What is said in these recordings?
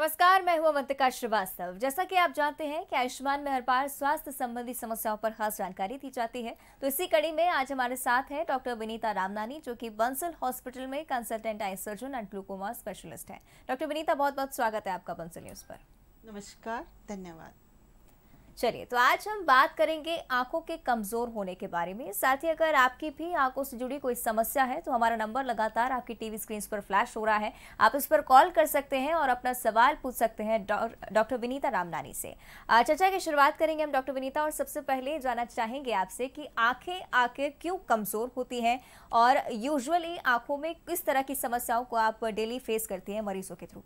नमस्कार मैं हूं अवंतिका श्रीवास्तव जैसा कि आप जानते हैं कि आयुष्मान में हर बार स्वास्थ्य संबंधी समस्याओं पर खास जानकारी दी जाती है तो इसी कड़ी में आज हमारे साथ है डॉक्टर विनीता रामनानी जो कि बंसल हॉस्पिटल में consultant eye surgeon and glaucoma specialist है डॉक्टर विनीता बहुत बहुत स्वागत है आपका बंसल न्यूज पर नमस्कार धन्यवाद चलिए तो आज हम बात करेंगे आंखों के कमज़ोर होने के बारे में साथ ही अगर आपकी भी आंखों से जुड़ी कोई समस्या है तो हमारा नंबर लगातार आपकी टीवी स्क्रीन पर फ्लैश हो रहा है आप इस पर कॉल कर सकते हैं और अपना सवाल पूछ सकते हैं डॉक्टर विनीता रामनानी से चर्चा की शुरुआत करेंगे हम डॉक्टर विनीता और सबसे पहले जानना चाहेंगे आपसे कि आँखें आखिर क्यों कमज़ोर होती हैं और यूजली आंखों में किस तरह की समस्याओं को आप डेली फेस करती हैं मरीजों के थ्रू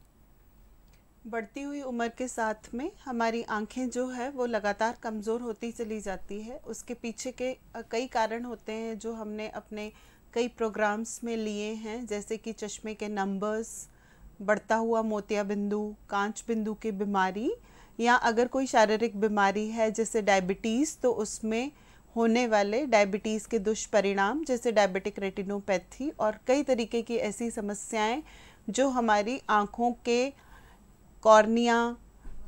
बढ़ती हुई उम्र के साथ में हमारी आंखें जो है वो लगातार कमज़ोर होती चली जाती है उसके पीछे के कई कारण होते हैं जो हमने अपने कई प्रोग्राम्स में लिए हैं जैसे कि चश्मे के नंबर्स बढ़ता हुआ मोतिया बिंदु कांच बिंदु की बीमारी या अगर कोई शारीरिक बीमारी है जैसे डायबिटीज़ तो उसमें होने वाले डायबिटीज़ के दुष्परिणाम जैसे डायबिटिक रेटिनोपैथी और कई तरीके की ऐसी समस्याएं जो हमारी आँखों के कॉर्निया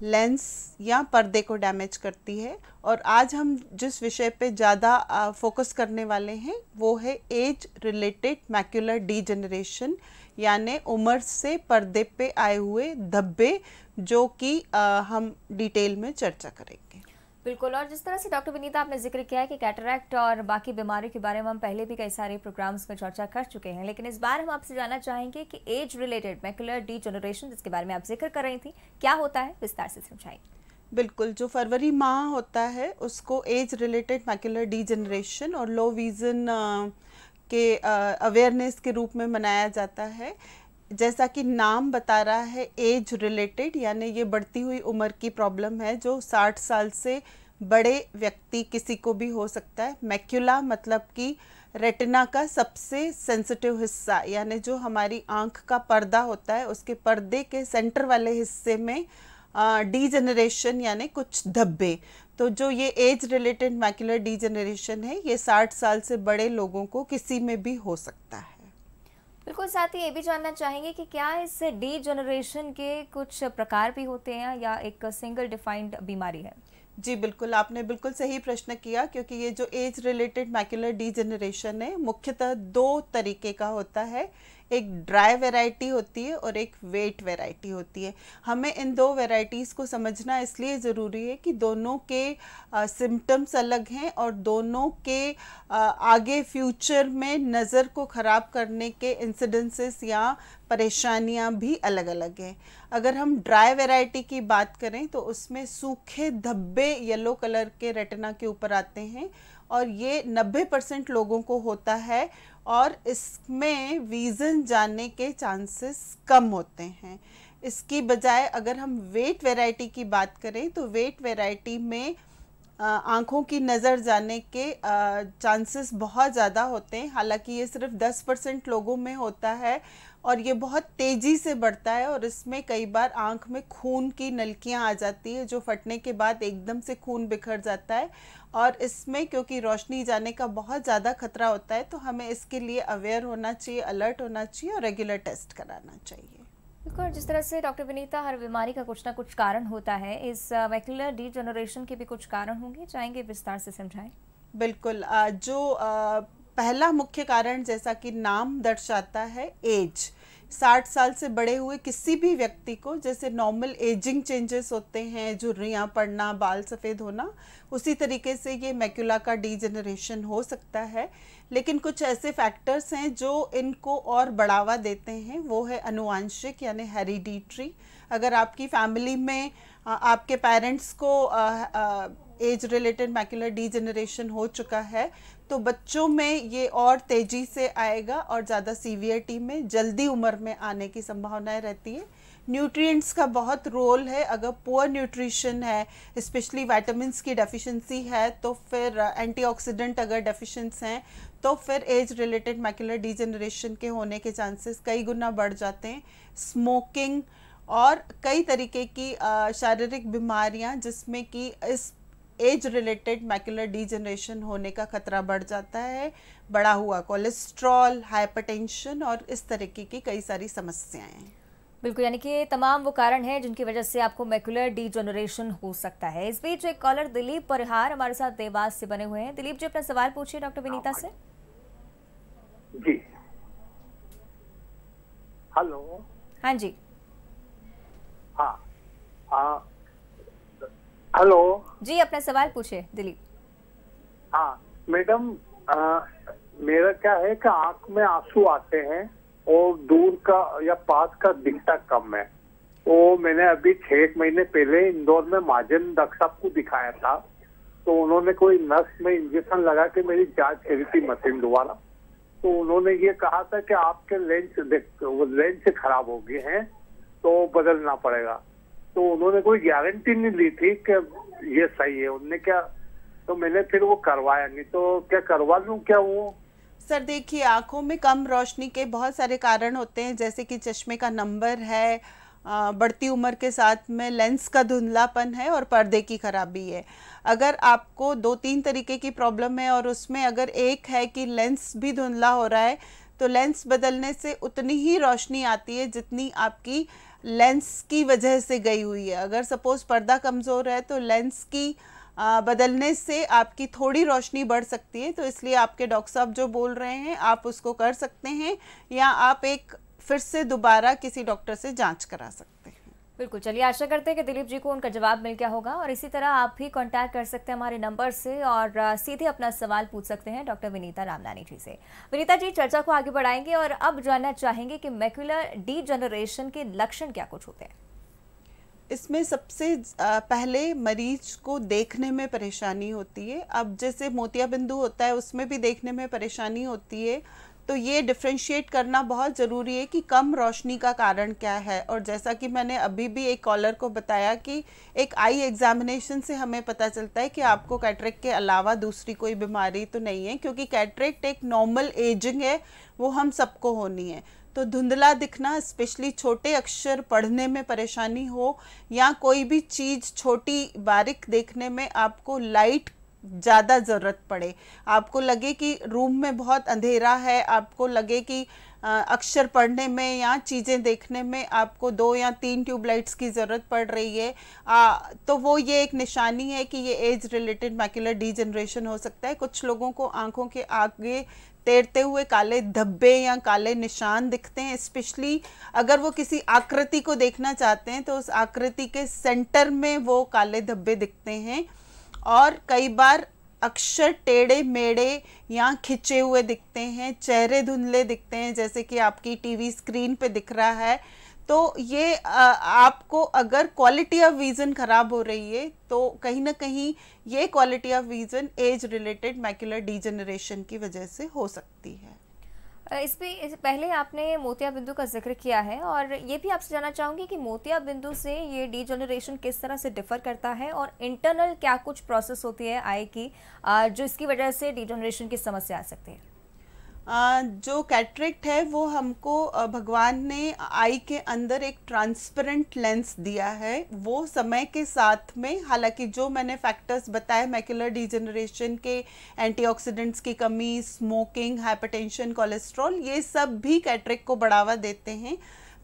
लेंस या पर्दे को डैमेज करती है और आज हम जिस विषय पे ज़्यादा फोकस करने वाले हैं वो है एज रिलेटेड मैक्यूलर डीजनरेशन यानि उम्र से पर्दे पे आए हुए धब्बे जो कि हम डिटेल में चर्चा करेंगे बिल्कुल और जिस तरह से डॉक्टर विनीता आपने जिक्र किया है कि कैटरैक्ट और बाकी बीमारियों के बारे में हम पहले भी कई सारे प्रोग्राम्स में चर्चा कर चुके हैं लेकिन इस बार हम आपसे जानना चाहेंगे कि age related macular degeneration जिसके बारे में आप जिक्र कर रही थी क्या होता है विस्तार से समझाएंगे बिल्कुल जो फरवरी माह होता है उसको age related macular degeneration और लो विजन के अवेयरनेस के रूप में मनाया जाता है जैसा कि नाम बता रहा है एज रिलेटेड यानी ये बढ़ती हुई उम्र की प्रॉब्लम है जो 60 साल से बड़े व्यक्ति किसी को भी हो सकता है मैक्यूला मतलब कि रेटिना का सबसे सेंसिटिव हिस्सा यानी जो हमारी आंख का पर्दा होता है उसके पर्दे के सेंटर वाले हिस्से में डीजनरेशन यानी कुछ धब्बे तो जो ये एज रिलेटेड मैक्यूलर डीजनरेशन है ये 60 साल से बड़े लोगों को किसी में भी हो सकता है बिल्कुल साथ ही ये भी जानना चाहेंगे कि क्या इस डी जनरेशन के कुछ प्रकार भी होते हैं या एक सिंगल डिफाइंड बीमारी है जी बिल्कुल आपने बिल्कुल सही प्रश्न किया क्योंकि ये जो age related macular degeneration है मुख्यतः दो तरीके का होता है एक ड्राई वेराइटी होती है और एक वेट वेराइटी होती है हमें इन दो वेराइटीज़ को समझना इसलिए ज़रूरी है कि दोनों के सिम्टम्स अलग हैं और दोनों के आ, आगे फ्यूचर में नज़र को ख़राब करने के इंसिडेंसेस या परेशानियां भी अलग अलग हैं अगर हम ड्राई वेराइटी की बात करें तो उसमें सूखे धब्बे येलो कलर के रेटना के ऊपर आते हैं और ये 90 परसेंट लोगों को होता है और इसमें वीज़न जाने के चांसेस कम होते हैं इसकी बजाय अगर हम वेट वैरायटी की बात करें तो वेट वैरायटी में आँखों की नज़र जाने के चांसेस बहुत ज़्यादा होते हैं हालांकि ये सिर्फ 10 परसेंट लोगों में होता है और ये बहुत तेज़ी से बढ़ता है और इसमें कई बार आंख में खून की नलकियां आ जाती है जो फटने के बाद एकदम से खून बिखर जाता है और इसमें क्योंकि रोशनी जाने का बहुत ज़्यादा खतरा होता है तो हमें इसके लिए अवेयर होना चाहिए अलर्ट होना चाहिए और रेगुलर टेस्ट कराना चाहिए बिल्कुल जिस तरह से डॉक्टर विनीता हर बीमारी का कुछ ना कुछ कारण होता है इस वैक्यूलर डी जनरेशन के भी कुछ कारण होंगे चाहेंगे विस्तार से समझाएं बिल्कुल जो पहला मुख्य कारण जैसा कि नाम दर्शाता है एज साठ साल से बड़े हुए किसी भी व्यक्ति को जैसे नॉर्मल एजिंग चेंजेस होते हैं झुर्रियाँ पड़ना बाल सफ़ेद होना उसी तरीके से ये मैक्यूला का डीजेनरेशन हो सकता है लेकिन कुछ ऐसे फैक्टर्स हैं जो इनको और बढ़ावा देते हैं वो है अनुवांशिक यानी हेरिडिट्री अगर आपकी फैमिली में आपके पेरेंट्स को एज रिलेटेड मैक्यूलर डीजेनरेशन हो चुका है तो बच्चों में ये और तेज़ी से आएगा और ज़्यादा सीवियरिटी में जल्दी उम्र में आने की संभावनाएं रहती है न्यूट्रिएंट्स का बहुत रोल है अगर पुअर न्यूट्रिशन है स्पेशली वाइटामस की डेफिशिएंसी है तो फिर एंटीऑक्सीडेंट uh, अगर डेफिशिएंट्स हैं तो फिर एज रिलेटेड मैकुलर डिजेनरेशन के होने के चांसेस कई गुना बढ़ जाते हैं स्मोकिंग और कई तरीके की uh, शारीरिक बीमारियां जिसमें कि इस एज रिलेटेड मैकुलर डिजनरेशन होने का खतरा बढ़ जाता है बढ़ा हुआ कोलेस्ट्रॉल हाइपरटेंशन और इस तरीके की कई सारी समस्याएं हैं बिल्कुल यानी कि तमाम वो कारण हैं जिनकी वजह से आपको मैकुलर डिजनरेशन हो सकता है इस बीच एक कॉलर दिलीप परिहार हमारे साथ देवास से बने हुए हैं दिलीप जी अपना सवाल पूछिए डॉक्टर विनीता हाँ, से जी हेलो हाँ जी हाँ, हाँ हेलो जी अपना सवाल पूछे दिलीप हाँ मैडम मेरा क्या है कि आंख में आंसू आते हैं और दूर का या पास का दिखता कम है तो मैंने अभी छह एक महीने पहले इंदौर में महाजन डॉक्टर साहब को दिखाया था तो उन्होंने कोई नस में इंजेक्शन लगा के मेरी जांच करी थी मशीन दोबारा तो उन्होंने ये कहा था कि आपके लेंस लेंस खराब हो गए हैं तो बदलना पड़ेगा तो उन्होंने कोई गारंटी नहीं ली थी कि ये सही है उनने क्या तो मैंने फिर वो करवाया नहीं तो क्या करवा लूँ क्या वो सर देखिए आंखों में कम रोशनी के बहुत सारे कारण होते हैं जैसे कि चश्मे का नंबर है बढ़ती उम्र के साथ में लेंस का धुंधलापन है और पर्दे की खराबी है अगर आपको दो तीन तरीके की प्रॉब्लम है और उसमें अगर एक है कि लेंस भी धुंधला हो रहा है तो लेंस बदलने से उतनी ही रोशनी आती है जितनी आपकी लेंस की वजह से गई हुई है अगर सपोज पर्दा कमज़ोर है तो लेंस की आ, बदलने से आपकी थोड़ी रोशनी बढ़ सकती है तो इसलिए आपके डॉक्टर साहब जो बोल रहे हैं आप उसको कर सकते हैं या आप एक फिर से दोबारा किसी डॉक्टर से जांच करा सकते हैं बिल्कुल चलिए आशा करते हैं कि दिलीप जी को उनका जवाब मिल गया होगा और इसी तरह आप भी कांटेक्ट कर सकते हैं हमारे नंबर से और सीधे अपना सवाल पूछ सकते हैं डॉक्टर विनीता रामलानी जी से विनीता जी चर्चा को आगे बढ़ाएंगे और अब जानना चाहेंगे कि मैक्यूलर डी जनरेशन के लक्षण क्या कुछ होते हैं इसमें सबसे पहले मरीज को देखने में परेशानी होती है अब जैसे मोतिया बिंदु होता है उसमें भी देखने में परेशानी होती है तो ये डिफ्रेंशिएट करना बहुत ज़रूरी है कि कम रोशनी का कारण क्या है और जैसा कि मैंने अभी भी एक कॉलर को बताया कि एक आई एग्जामिनेशन से हमें पता चलता है कि आपको कैटरिक के अलावा दूसरी कोई बीमारी तो नहीं है क्योंकि कैटरिक एक नॉर्मल एजिंग है वो हम सबको होनी है तो धुंधला दिखना स्पेशली छोटे अक्षर पढ़ने में परेशानी हो या कोई भी चीज़ छोटी बारिक देखने में आपको लाइट ज़्यादा ज़रूरत पड़े आपको लगे कि रूम में बहुत अंधेरा है आपको लगे कि अक्षर पढ़ने में या चीज़ें देखने में आपको दो या तीन ट्यूबलाइट्स की ज़रूरत पड़ रही है आ, तो वो ये एक निशानी है कि ये एज रिलेटेड मैक्यूलर डीजनरेशन हो सकता है कुछ लोगों को आँखों के आगे तैरते हुए काले धब्बे या काले निशान दिखते हैं स्पेशली अगर वो किसी आकृति को देखना चाहते हैं तो उस आकृति के सेंटर में वो काले धब्बे दिखते हैं और कई बार अक्षर टेढ़े मेढ़े या खिंचे हुए दिखते हैं चेहरे धुंधले दिखते हैं जैसे कि आपकी टीवी स्क्रीन पे दिख रहा है तो ये आपको अगर क्वालिटी ऑफ विज़न ख़राब हो रही है तो कहीं ना कहीं ये quality of vision age related macular degeneration की वजह से हो सकती है इस पे पहले आपने मोतिया बिंदु का जिक्र किया है और ये भी आपसे जानना चाहूँगी कि मोतिया बिंदु से ये डी जनरेशन किस तरह से डिफर करता है और इंटरनल क्या कुछ प्रोसेस होती है आई की जो इसकी वजह से डी जनरेशन की समस्या आ सकती है जो कैटरेक्ट है वो हमको भगवान ने आई के अंदर एक ट्रांसपेरेंट लेंस दिया है वो समय के साथ में हालांकि जो मैंने फैक्टर्स बताए मैक्यूलर डिजेनरेशन के एंटीऑक्सीडेंट्स की कमी स्मोकिंग हाइपरटेंशन कोलेस्ट्रॉल ये सब भी कैटरेक्ट को बढ़ावा देते हैं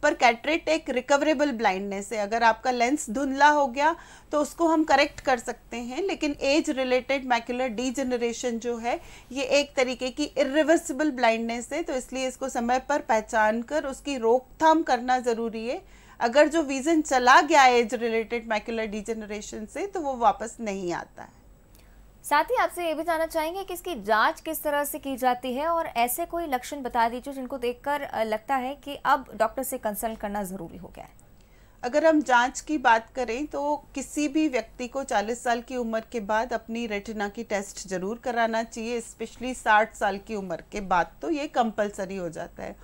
पर कैटरेट एक रिकवरेबल ब्लाइंडनेस है अगर आपका लेंस धुंधला हो गया तो उसको हम करेक्ट कर सकते हैं लेकिन एज रिलेटेड मैक्यूलर डीजनरेशन जो है ये एक तरीके की इरिवर्सिबल ब्लाइंडनेस है तो इसलिए इसको समय पर पहचान कर उसकी रोकथाम करना ज़रूरी है अगर जो विज़न चला गया एज रिलेटेड मैक्यूलर डीजनरेशन से तो वो वापस नहीं आता है साथ ही आपसे ये भी जानना चाहेंगे कि इसकी जांच किस तरह से की जाती है और ऐसे कोई लक्षण बता दीजिए जिनको देखकर लगता है कि अब डॉक्टर से कंसल्ट करना ज़रूरी हो गया है अगर हम जांच की बात करें तो किसी भी व्यक्ति को 40 साल की उम्र के बाद अपनी रेटिना की टेस्ट जरूर कराना चाहिए स्पेशली 60 साल की उम्र के बाद तो ये कंपलसरी हो जाता है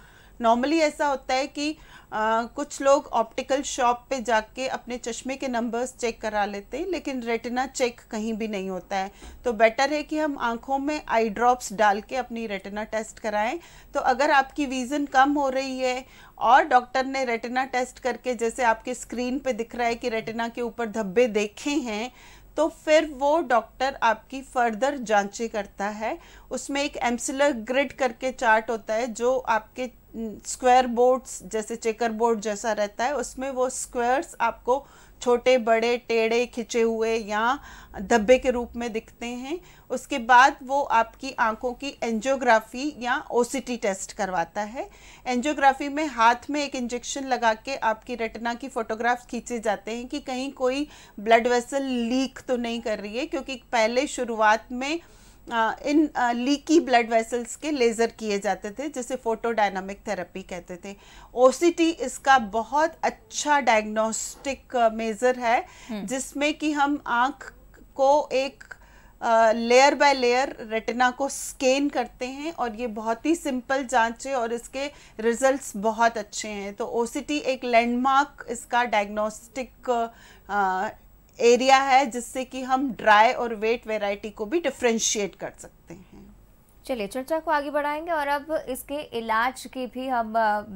नॉर्मली ऐसा होता है कि आ, कुछ लोग ऑप्टिकल शॉप पे जाके अपने चश्मे के नंबर्स चेक करा लेते हैं लेकिन रेटिना चेक कहीं भी नहीं होता है तो बेटर है कि हम आँखों में आई ड्रॉप्स डाल के अपनी रेटिना टेस्ट कराएं तो अगर आपकी विज़न कम हो रही है और डॉक्टर ने रेटिना टेस्ट करके जैसे आपके स्क्रीन पे दिख रहा है कि रेटिना के ऊपर धब्बे देखे हैं तो फिर वो डॉक्टर आपकी फर्दर जांचें करता है उसमें एक एम्सिलर ग्रिड करके चार्ट होता है जो आपके स्क्वायर बोर्ड्स जैसे चेकर बोर्ड जैसा रहता है उसमें वो स्क्वायर्स आपको छोटे बड़े टेढ़े खिंचे हुए या धब्बे के रूप में दिखते हैं उसके बाद वो आपकी आंखों की एंजियोग्राफी या ओसीटी टेस्ट करवाता है एंजियोग्राफी में हाथ में एक इंजेक्शन लगा के आपकी रेटना की फ़ोटोग्राफ खींचे जाते हैं कि कहीं कोई ब्लड वेसल लीक तो नहीं कर रही है क्योंकि पहले शुरुआत में इन लीकी ब्लड वेसल्स के लेज़र किए जाते थे जिसे फोटोडायनामिक थेरेपी कहते थे ओसीटी इसका बहुत अच्छा डायग्नोस्टिक मेज़र है हम्म। जिसमें कि हम आँख को एक लेयर बाय लेयर रेटिना को स्कैन करते हैं और ये बहुत ही सिंपल जांच है और इसके रिजल्ट्स बहुत अच्छे हैं तो ओसीटी एक लैंडमार्क इसका डायग्नोस्टिक एरिया है जिससे कि हम ड्राई और वेट वेराइटी को भी डिफ्रेंशिएट कर सकते हैं चलिए चर्चा को आगे बढ़ाएंगे और अब इसके इलाज की भी हम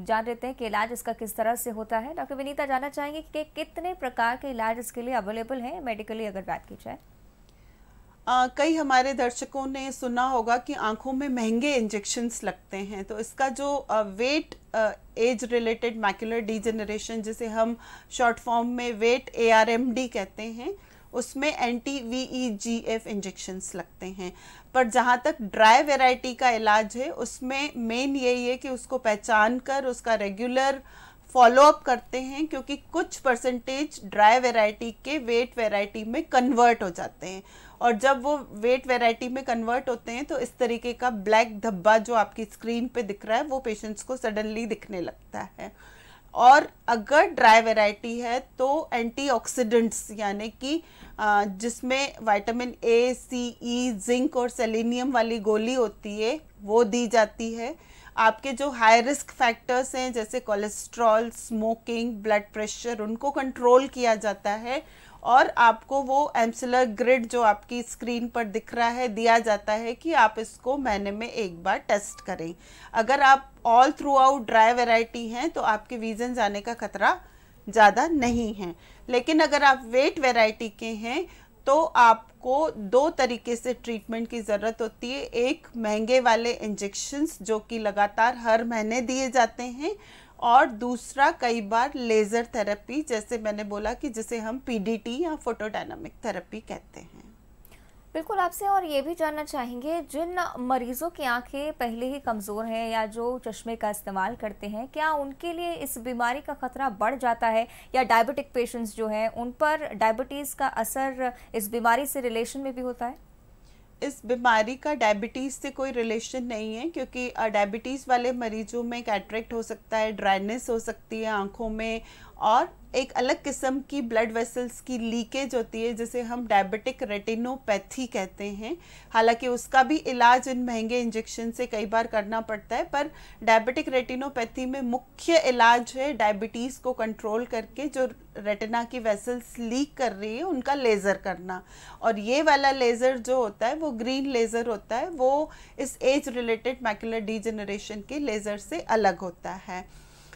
जान लेते हैं कि इलाज इसका किस तरह से होता है डॉक्टर विनीता जानना चाहेंगे कि कितने प्रकार के इलाज इसके लिए अवेलेबल हैं मेडिकली अगर बात की जाए आ, कई हमारे दर्शकों ने सुना होगा कि आंखों में महंगे इंजेक्शन्स लगते हैं तो इसका जो आ, wet age related macular degeneration जिसे हम शॉर्ट फॉर्म में वेट ए कहते हैं उसमें anti V E G F injections लगते हैं पर जहाँ तक ड्राई वेराइटी का इलाज है उसमें मेन यही है कि उसको पहचान कर उसका रेगुलर फॉलोअप करते हैं क्योंकि कुछ परसेंटेज ड्राई वेराइटी के वेट वेराइटी में कन्वर्ट हो जाते हैं और जब वो वेट वेराइटी में कन्वर्ट होते हैं तो इस तरीके का ब्लैक धब्बा जो आपकी स्क्रीन पे दिख रहा है वो पेशेंट्स को सडनली दिखने लगता है और अगर ड्राई वेराइटी है तो एंटीऑक्सीडेंट्स यानी कि जिसमें vitamin A C E zinc और सेलेनियम वाली गोली होती है वो दी जाती है आपके जो हाई रिस्क फैक्टर्स हैं जैसे कोलेस्ट्रॉल स्मोकिंग ब्लड प्रेशर उनको कंट्रोल किया जाता है और आपको वो एम्सलर ग्रिड जो आपकी स्क्रीन पर दिख रहा है दिया जाता है कि आप इसको महीने में एक बार टेस्ट करें अगर आप all throughout dry variety हैं तो आपके वीजन जाने का खतरा ज़्यादा नहीं है लेकिन अगर आप वेट वेराइटी के हैं तो आपको दो तरीके से ट्रीटमेंट की ज़रूरत होती है एक महंगे वाले इंजेक्शन्स जो कि लगातार हर महीने दिए जाते हैं और दूसरा कई बार लेज़र थेरेपी जैसे मैंने बोला कि जिसे हम पीडीटी या फोटोडायनामिक थेरेपी कहते हैं बिल्कुल आपसे और ये भी जानना चाहेंगे जिन मरीज़ों की आंखें पहले ही कमज़ोर हैं या जो चश्मे का इस्तेमाल करते हैं क्या उनके लिए इस बीमारी का खतरा बढ़ जाता है या डायबिटिक पेशेंट्स जो हैं उन पर डायबिटीज़ का असर इस बीमारी से रिलेशन में भी होता है इस बीमारी का डायबिटीज़ से कोई रिलेशन नहीं है क्योंकि डायबिटीज़ वाले मरीजों में कैटरेक्ट हो सकता है ड्राइनेस हो सकती है आँखों में और एक अलग किस्म की ब्लड वेसल्स की लीकेज होती है जिसे हम डायबिटिक रेटिनोपैथी कहते हैं हालांकि उसका भी इलाज इन महंगे इंजेक्शन से कई बार करना पड़ता है पर डायबिटिक रेटिनोपैथी में मुख्य इलाज है डायबिटीज़ को कंट्रोल करके जो रेटिना की वेसल्स लीक कर रही है उनका लेज़र करना और ये वाला लेज़र जो होता है वो ग्रीन लेज़र होता है वो इस एज रिलेटेड मैकुलर डीजनरेशन के लेज़र से अलग होता है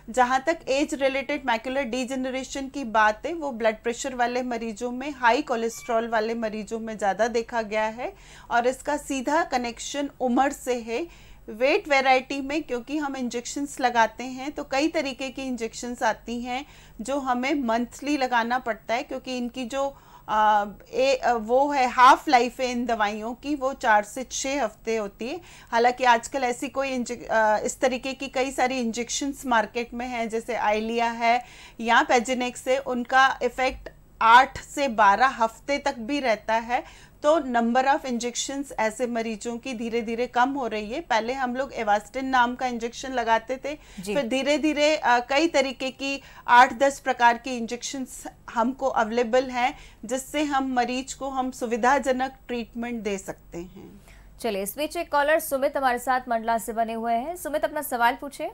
जहाँ तक एज रिलेटेड मैकुलर डीजनरेशन की बात है वो ब्लड प्रेशर वाले मरीजों में हाई कोलेस्ट्रॉल वाले मरीजों में ज़्यादा देखा गया है और इसका सीधा कनेक्शन उम्र से है वेट वैरायटी में क्योंकि हम इंजेक्शन्स लगाते हैं तो कई तरीके की इंजेक्शन्स आती हैं जो हमें मंथली लगाना पड़ता है क्योंकि इनकी जो आ, ए, वो है हाफ लाइफ है इन दवाइयों की वो चार से छः हफ्ते होती है हालांकि आजकल ऐसी कोई आ, इस तरीके की कई सारी इंजेक्शन्स मार्केट में हैं जैसे आइलिया है या पेजेनिक्स है उनका इफ़ेक्ट आठ से बारह हफ्ते तक भी रहता है तो नंबर ऑफ इंजेक्शन ऐसे मरीजों की धीरे धीरे कम हो रही है पहले हम लोग एवास्टिन नाम का इंजेक्शन लगाते थे फिर धीरे धीरे कई तरीके की आठ दस प्रकार की इंजेक्शन हमको अवेलेबल हैं जिससे हम मरीज को हम सुविधाजनक ट्रीटमेंट दे सकते हैं चलिए इस बीच एक कॉलर सुमित हमारे साथ मंडला से बने हुए हैं सुमित अपना सवाल पूछे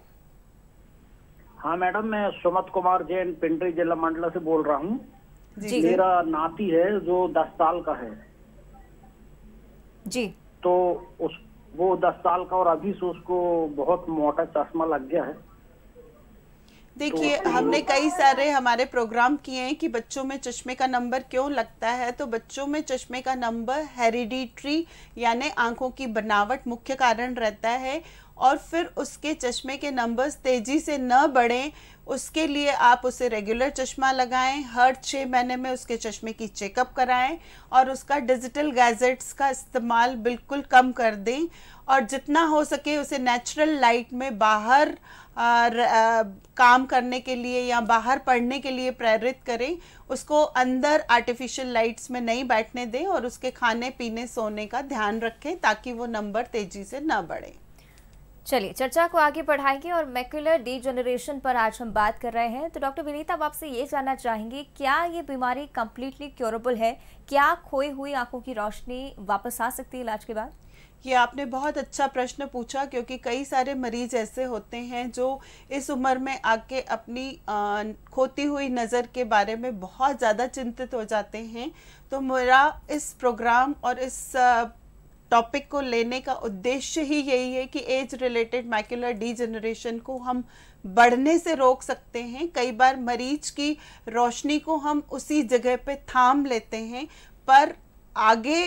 हाँ मैडम मैं सुमित कुमार जैन पिंडरी जिला मंडला से बोल रहा हूँ जी मेरा नाती है जो दस साल का है जी तो उस वो दस साल का और अभी से उसको बहुत मोटा चश्मा लग गया है देखिए तो हमने कई सारे हमारे प्रोग्राम किए हैं कि बच्चों में चश्मे का नंबर क्यों लगता है तो बच्चों में चश्मे का नंबर हेरिडिट्री यानी आंखों की बनावट मुख्य कारण रहता है और फिर उसके चश्मे के नंबर्स तेज़ी से न बढ़ें उसके लिए आप उसे रेगुलर चश्मा लगाएं हर छः महीने में उसके चश्मे की चेकअप कराएं और उसका डिजिटल गैजेट्स का इस्तेमाल बिल्कुल कम कर दें और जितना हो सके उसे नेचुरल लाइट में बाहर और काम करने के लिए या बाहर पढ़ने के लिए प्रेरित करें उसको अंदर आर्टिफिशियल लाइट्स में नहीं बैठने दें और उसके खाने पीने सोने का ध्यान रखें ताकि वो नंबर तेज़ी से ना बढ़े चलिए चर्चा को आगे बढ़ाएंगे और मैक्यूलर डी जनरेशन पर आज हम बात कर रहे हैं तो डॉक्टर विनीता आप आपसे ये जानना चाहेंगे क्या ये बीमारी कम्प्लीटली क्योरेबल है क्या खोई हुई आंखों की रोशनी वापस आ सकती है इलाज के बाद ये आपने बहुत अच्छा प्रश्न पूछा क्योंकि कई सारे मरीज ऐसे होते हैं जो इस उम्र में आके अपनी खोती हुई नज़र के बारे में बहुत ज़्यादा चिंतित हो जाते हैं तो मेरा इस प्रोग्राम और इस टॉपिक को लेने का उद्देश्य ही यही है कि एज रिलेटेड मैक्यूलर डीजनरेशन को हम बढ़ने से रोक सकते हैं कई बार मरीज की रोशनी को हम उसी जगह पे थाम लेते हैं पर आगे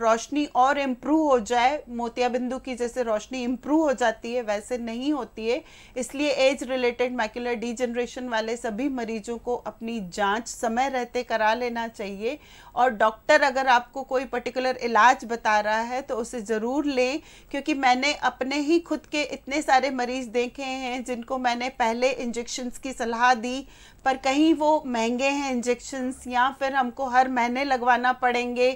रोशनी और इम्प्रूव हो जाए मोतिया बिंदु की जैसे रोशनी इम्प्रूव हो जाती है वैसे नहीं होती है इसलिए एज रिलेटेड मैक्यूलर डीजनरेशन वाले सभी मरीजों को अपनी जांच समय रहते करा लेना चाहिए और डॉक्टर अगर आपको कोई पर्टिकुलर इलाज बता रहा है तो उसे ज़रूर लें क्योंकि मैंने अपने ही खुद के इतने सारे मरीज़ देखे हैं जिनको मैंने पहले इंजेक्शन्स की सलाह दी पर कहीं वो महंगे हैं इंजेक्शन्स या फिर हमको हर महीने लगवाना पड़ेंगे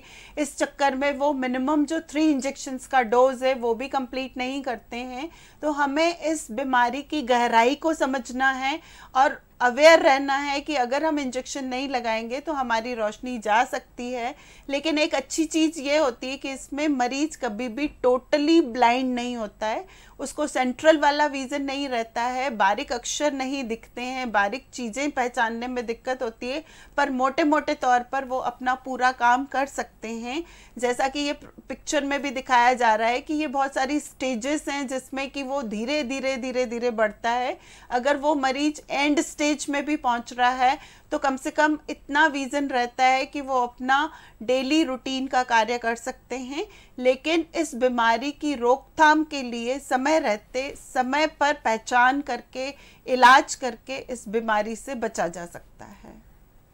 इस चक्कर में वो मिनिमम जो थ्री इंजेक्शंस का डोज है वो भी कंप्लीट नहीं करते हैं तो हमें इस बीमारी की गहराई को समझना है और अवेयर रहना है कि अगर हम इंजेक्शन नहीं लगाएंगे तो हमारी रोशनी जा सकती है लेकिन एक अच्छी चीज़ ये होती है कि इसमें मरीज कभी भी टोटली ब्लाइंड नहीं होता है उसको सेंट्रल वाला विज़न नहीं रहता है बारीक अक्षर नहीं दिखते हैं बारीक चीज़ें पहचानने में दिक्कत होती है पर मोटे मोटे तौर पर वो अपना पूरा काम कर सकते हैं जैसा कि ये पिक्चर में भी दिखाया जा रहा है कि ये बहुत सारी स्टेजेस हैं जिसमें कि वो धीरे धीरे धीरे धीरे बढ़ता है अगर वो मरीज एंड स्टेज में भी पहुँच रहा है तो कम से कम इतना विज़न रहता है कि वो अपना डेली रूटीन का कार्य कर सकते हैं लेकिन इस बीमारी की रोकथाम के लिए समय रहते समय पर पहचान करके इलाज करके इस बीमारी से बचा जा सकता है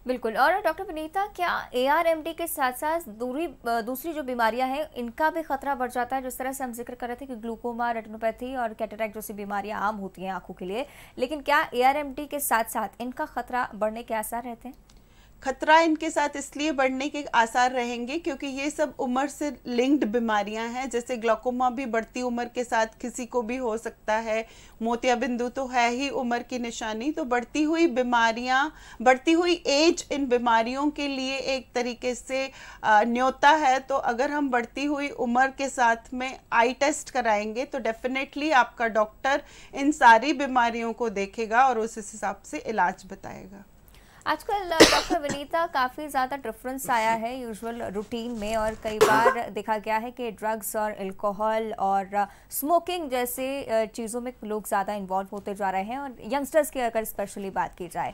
बिल्कुल और डॉक्टर विनीता क्या ए के साथ साथ दूरी दूसरी जो बीमारियां हैं इनका भी खतरा बढ़ जाता है जिस तरह से हम जिक्र कर रहे थे कि ग्लूकोमा रेटनोपैथी और कैटेटैक जैसी बीमारियां आम होती हैं आंखों के लिए लेकिन क्या ए के साथ साथ इनका खतरा बढ़ने के आसार रहते हैं खतरा इनके साथ इसलिए बढ़ने के आसार रहेंगे क्योंकि ये सब उम्र से लिंक्ड बीमारियां हैं जैसे ग्लोकोमा भी बढ़ती उम्र के साथ किसी को भी हो सकता है मोतियाबिंदु तो है ही उम्र की निशानी तो बढ़ती हुई बीमारियां बढ़ती हुई एज इन बीमारियों के लिए एक तरीके से न्योता है तो अगर हम बढ़ती हुई उम्र के साथ में आई टेस्ट कराएंगे तो डेफिनेटली आपका डॉक्टर इन सारी बीमारियों को देखेगा और उस हिसाब से इलाज बताएगा आजकल डॉक्टर विनीता काफ़ी ज़्यादा डिफरेंस आया है यूजुअल रूटीन में और कई बार देखा गया है कि ड्रग्स और अल्कोहल और स्मोकिंग जैसे चीज़ों में लोग ज़्यादा इन्वॉल्व होते जा रहे हैं और यंगस्टर्स की अगर स्पेशली बात की जाए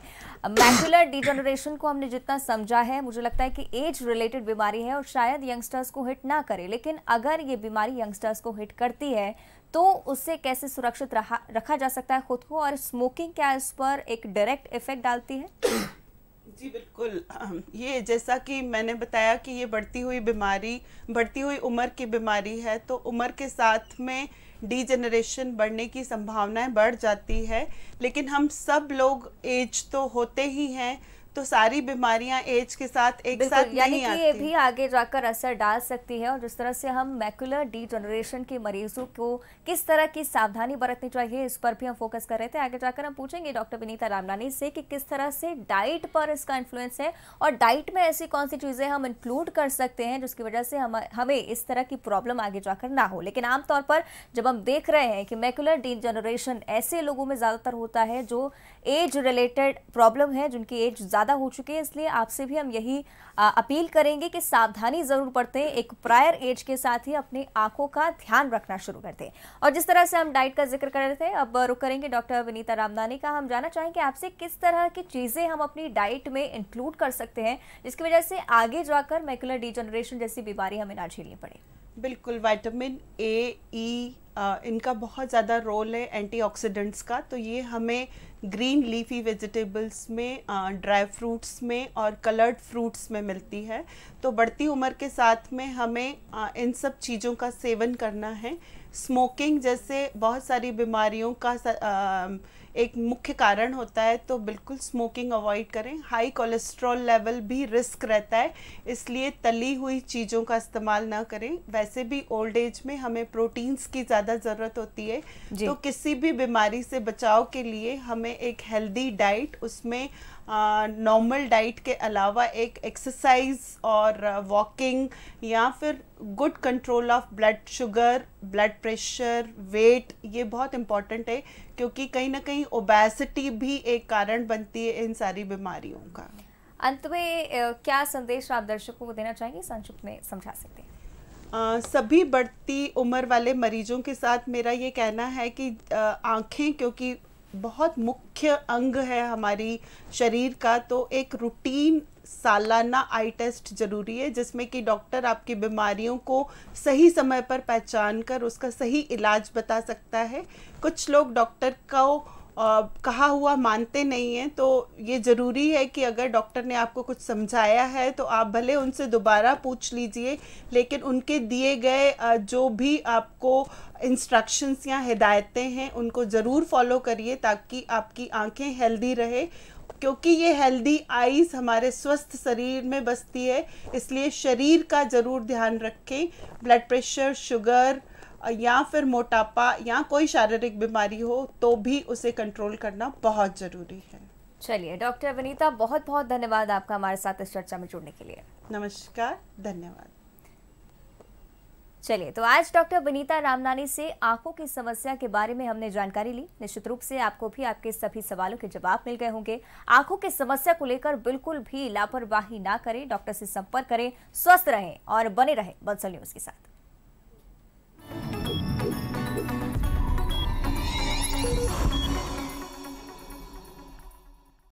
मैकुलर डिजनरेशन को हमने जितना समझा है मुझे लगता है कि एज रिलेटेड बीमारी है और शायद यंगस्टर्स को हिट ना करे लेकिन अगर ये बीमारी यंगस्टर्स को हिट करती है तो उससे कैसे सुरक्षित रहा रखा जा सकता है खुद को और स्मोकिंग क्या इस पर एक डायरेक्ट इफेक्ट डालती है जी बिल्कुल ये जैसा कि मैंने बताया कि ये बढ़ती हुई बीमारी बढ़ती हुई उम्र की बीमारी है तो उम्र के साथ में डी जनरेशन बढ़ने की संभावनाएं बढ़ जाती है लेकिन हम सब लोग एज तो होते ही हैं तो सारी बीमारियां एज के साथ एक साथ यानी कि ये भी आगे जाकर असर डाल सकती है और जिस तरह से हम मैकुलर डी जनरेशन के मरीजों को किस तरह की सावधानी बरतनी चाहिए इस पर भी हम फोकस कर रहे थे आगे जाकर हम पूछेंगे डॉक्टर विनीता रामलानी से कि किस तरह से डाइट पर इसका इन्फ्लुएंस है और डाइट में ऐसी कौन सी चीज़ें हम इंक्लूड कर सकते हैं जिसकी वजह से हम हमें इस तरह की प्रॉब्लम आगे जाकर ना हो लेकिन आमतौर पर जब हम देख रहे हैं कि मैकुलर डी जनरेशन ऐसे लोगों में ज़्यादातर होता है जो एज रिलेटेड प्रॉब्लम है जिनकी एज ज़्यादा ज़्यादा हो चुके हैं इसलिए आपसे भी हम यही आ, अपील करेंगे कि सावधानी ज़रूर बरतें एक प्रायर एज के साथ ही अपने आंखों का ध्यान रखना शुरू कर दें और जिस तरह से हम डाइट का जिक्र कर रहे थे अब रुक करेंगे डॉक्टर विनीता रामदानी का हम जानना चाहेंगे आपसे किस तरह की चीज़ें हम अपनी डाइट में इंक्लूड कर सकते हैं जिसकी वजह से आगे जाकर मैकुलर डिजनरेशन जैसी बीमारी हमें ना झेलनी पड़े बिल्कुल विटामिन ए ई इनका बहुत ज़्यादा रोल है एंटीऑक्सीडेंट्स का तो ये हमें ग्रीन लीफी वेजिटेबल्स में ड्राई फ्रूट्स में और कलर्ड फ्रूट्स में मिलती है तो बढ़ती उम्र के साथ में हमें इन सब चीज़ों का सेवन करना है स्मोकिंग जैसे बहुत सारी बीमारियों का एक मुख्य कारण होता है तो बिल्कुल स्मोकिंग अवॉइड करें हाई कोलेस्ट्रॉल लेवल भी रिस्क रहता है इसलिए तली हुई चीज़ों का इस्तेमाल ना करें वैसे भी ओल्ड एज में हमें प्रोटीन्स की ज़्यादा ज़रूरत होती है तो किसी भी बीमारी से बचाव के लिए हमें एक हेल्दी डाइट उसमें नॉर्मल डाइट के अलावा एक एक्सरसाइज और वॉकिंग या फिर good control of blood sugar blood pressure weight ये बहुत इम्पॉर्टेंट है क्योंकि कहीं ना कहीं ओबेसिटी भी एक कारण बनती है इन सारी बीमारियों का अंत में क्या संदेश आप दर्शकों को देना चाहेंगे संक्षिप्त में समझा सकते हैं Uh, सभी बढ़ती उम्र वाले मरीजों के साथ मेरा ये कहना है कि uh, आँखें क्योंकि बहुत मुख्य अंग है हमारी शरीर का तो एक रूटीन सालाना आई टेस्ट ज़रूरी है जिसमें कि डॉक्टर आपकी बीमारियों को सही समय पर पहचान कर उसका सही इलाज बता सकता है कुछ लोग डॉक्टर को कहा हुआ मानते नहीं हैं तो ये ज़रूरी है कि अगर डॉक्टर ने आपको कुछ समझाया है तो आप भले उनसे दोबारा पूछ लीजिए लेकिन उनके दिए गए जो भी आपको इंस्ट्रक्शंस या हिदायतें हैं उनको ज़रूर फॉलो करिए ताकि आपकी आंखें हेल्दी रहे क्योंकि ये हेल्दी आइज हमारे स्वस्थ शरीर में बसती है इसलिए शरीर का ज़रूर ध्यान रखें ब्लड प्रेशर शुगर या फिर मोटापा या कोई शारीरिक बीमारी हो तो भी उसे कंट्रोल करना बहुत ज़रूरी है चलिए डॉक्टर विनीता बहुत बहुत धन्यवाद आपका हमारे साथ इस चर्चा में जुड़ने के लिए नमस्कार धन्यवाद चलिए तो आज डॉक्टर विनीता रामनानी से आंखों की समस्या के बारे में हमने जानकारी ली निश्चित रूप से आपको भी आपके सभी सवालों के जवाब मिल गए होंगे आंखों की समस्या को लेकर बिल्कुल भी लापरवाही ना करें डॉक्टर से संपर्क करें स्वस्थ रहें और बने रहें बंसल न्यूज के साथ